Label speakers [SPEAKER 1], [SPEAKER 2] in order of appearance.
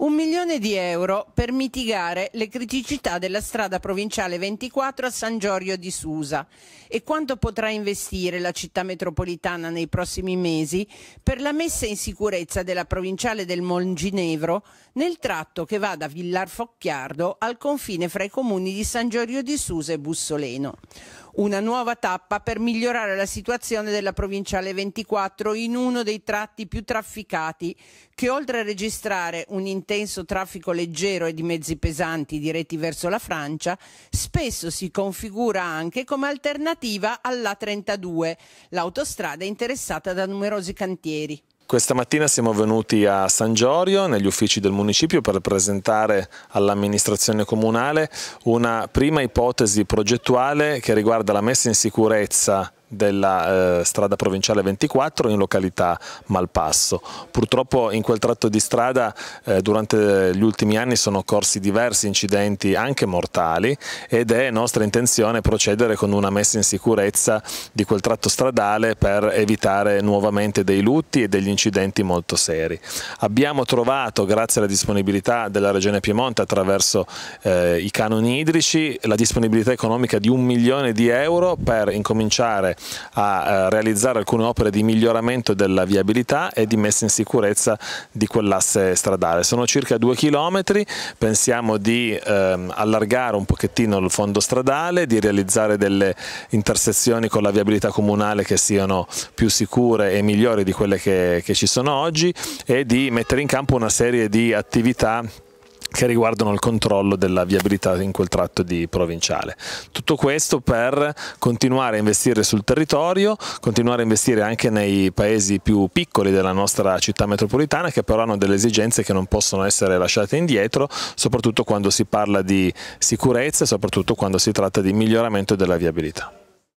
[SPEAKER 1] Un milione di euro per mitigare le criticità della strada provinciale 24 a San Giorgio di Susa e quanto potrà investire la città metropolitana nei prossimi mesi per la messa in sicurezza della provinciale del Monginevro nel tratto che va da Villar Focchiardo al confine fra i comuni di San Giorgio di Susa e Bussoleno una nuova tappa per migliorare la situazione della provinciale 24 in uno dei tratti più trafficati che oltre a registrare un intenso traffico leggero e di mezzi pesanti diretti verso la Francia, spesso si configura anche come alternativa alla 32, l'autostrada interessata da numerosi cantieri.
[SPEAKER 2] Questa mattina siamo venuti a San Giorio, negli uffici del municipio, per presentare all'amministrazione comunale una prima ipotesi progettuale che riguarda la messa in sicurezza della eh, strada provinciale 24 in località Malpasso. Purtroppo in quel tratto di strada eh, durante gli ultimi anni sono occorsi diversi incidenti anche mortali ed è nostra intenzione procedere con una messa in sicurezza di quel tratto stradale per evitare nuovamente dei lutti e degli incidenti molto seri. Abbiamo trovato, grazie alla disponibilità della Regione Piemonte attraverso eh, i canoni idrici, la disponibilità economica di un milione di euro per incominciare a eh, realizzare alcune opere di miglioramento della viabilità e di messa in sicurezza di quell'asse stradale. Sono circa due chilometri, pensiamo di ehm, allargare un pochettino il fondo stradale, di realizzare delle intersezioni con la viabilità comunale che siano più sicure e migliori di quelle che, che ci sono oggi e di mettere in campo una serie di attività che riguardano il controllo della viabilità in quel tratto di provinciale. Tutto questo per continuare a investire sul territorio, continuare a investire anche nei paesi più piccoli della nostra città metropolitana che però hanno delle esigenze che non possono essere lasciate indietro, soprattutto quando si parla di sicurezza e soprattutto quando si tratta di miglioramento della viabilità.